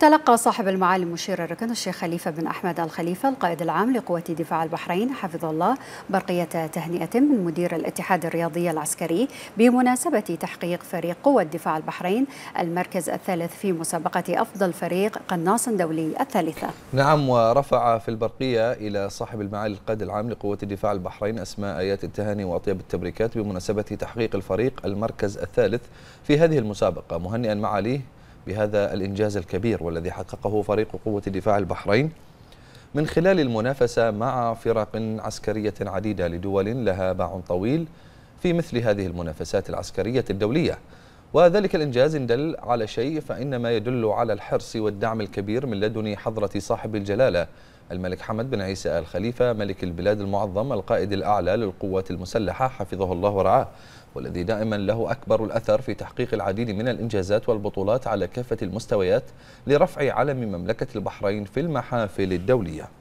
تلقى صاحب المعالي مشير الركن الشيخ خليفة بن أحمد الخليفة القائد العام لقوات دفاع البحرين حفظ الله برقية تهنئة من مدير الاتحاد الرياضي العسكري بمناسبة تحقيق فريق قوة دفاع البحرين المركز الثالث في مسابقة أفضل فريق قناص دولي الثالثة نعم ورفع في البرقية إلى صاحب المعالي القائد العام لقوة دفاع البحرين أسماء آيات التهاني وأطيب التبريكات بمناسبة تحقيق الفريق المركز الثالث في هذه المسابقة مهنئا معاليه بهذا الإنجاز الكبير والذي حققه فريق قوة دفاع البحرين من خلال المنافسة مع فرق عسكرية عديدة لدول لها باع طويل في مثل هذه المنافسات العسكرية الدولية وذلك الإنجاز إن دل على شيء فإنما يدل على الحرص والدعم الكبير من لدن حضرة صاحب الجلالة الملك حمد بن عيسى آل خليفة ملك البلاد المعظم القائد الأعلى للقوات المسلحة حفظه الله ورعاه والذي دائما له أكبر الأثر في تحقيق العديد من الإنجازات والبطولات على كافة المستويات لرفع علم مملكة البحرين في المحافل الدولية